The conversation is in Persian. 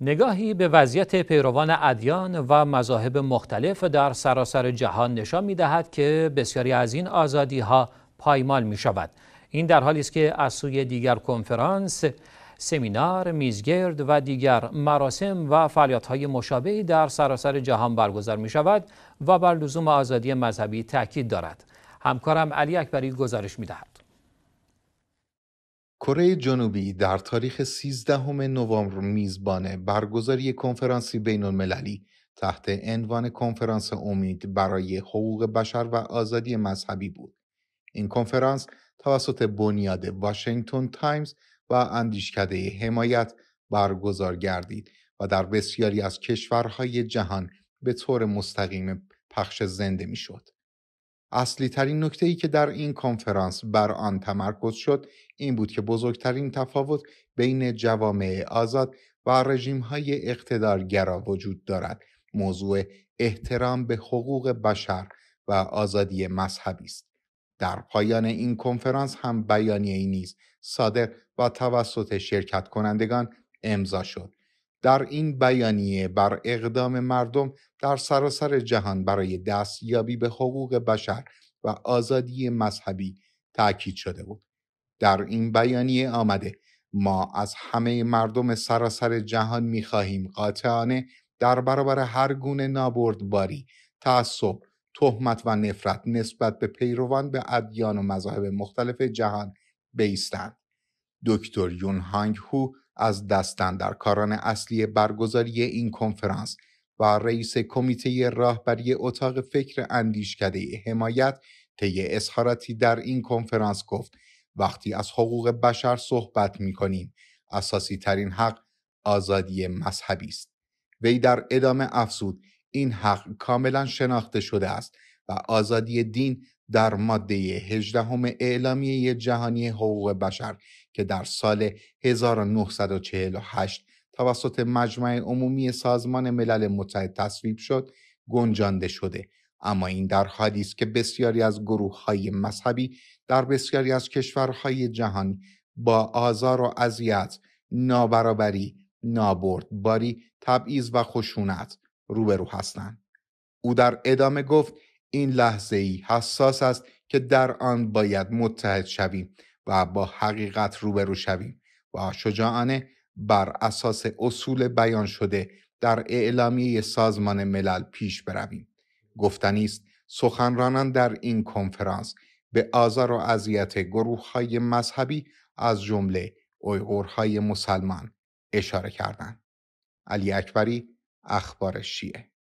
نگاهی به وضعیت پیروان ادیان و مذاهب مختلف در سراسر جهان نشان می دهد که بسیاری از این آزادی ها پایمال می شود. این در حالی است که از سوی دیگر کنفرانس، سمینار، میزگرد و دیگر مراسم و فعالیت های مشابهی در سراسر جهان برگزار می شود و بر لزوم آزادی مذهبی تاکید دارد. همکارم علی اکبری گزارش می دهد. کره جنوبی در تاریخ 13 نوامبر میزبان برگزاری کنفرانسی بین المللی تحت عنوان کنفرانس امید برای حقوق بشر و آزادی مذهبی بود. این کنفرانس توسط بنیاد واشنگتن تایمز و اندیشکده حمایت برگزار گردید و در بسیاری از کشورهای جهان به طور مستقیم پخش زنده میشد. اصلی ترین نکته ای که در این کنفرانس بر آن تمرکز شد این بود که بزرگترین تفاوت بین جوامع آزاد و رژیم های اقتدارگرا وجود دارد موضوع احترام به حقوق بشر و آزادی مذهبی است در پایان این کنفرانس هم بیانیه ای نیز صادر و توسط شرکت کنندگان امضا شد در این بیانیه بر اقدام مردم در سراسر جهان برای دستیابی به حقوق بشر و آزادی مذهبی تاکید شده بود در این بیانیه آمده ما از همه مردم سراسر جهان میخواهیم قاطعانه در برابر هر گونه نابردباری تعصب تهمت و نفرت نسبت به پیروان به ادیان و مذاهب مختلف جهان بیستند دکتر یون هانگ هو از دستن در کاران اصلی برگزاری این کنفرانس و رئیس کمیته راهبری اتاق فکر اندیشکده حمایت طی اظهاراتی در این کنفرانس گفت وقتی از حقوق بشر صحبت می کنیم اساسی ترین حق آزادی مذهبی است وی در ادامه افزود این حق کاملا شناخته شده است و آزادی دین در ماده 18 اعلامیه جهانی حقوق بشر که در سال 1948 توسط مجمع عمومی سازمان ملل متحد تصویب شد گنجانده شده اما این در حالی است که بسیاری از گروه های مذهبی در بسیاری از کشورهای جهان با آزار و اذیت، نابرابری، باری تبعیض و خشونت روبرو هستند. او در ادامه گفت این لحظه ای حساس است که در آن باید متحد شویم و با حقیقت روبرو شویم و شجاعانه بر اساس اصول بیان شده در اعلامیه سازمان ملل پیش برویم گفتنی است سخنرانان در این کنفرانس به آزار و اذیت گروه های مذهبی از جمله اویغورهای مسلمان اشاره کردند علی اکبری اخبار شیعه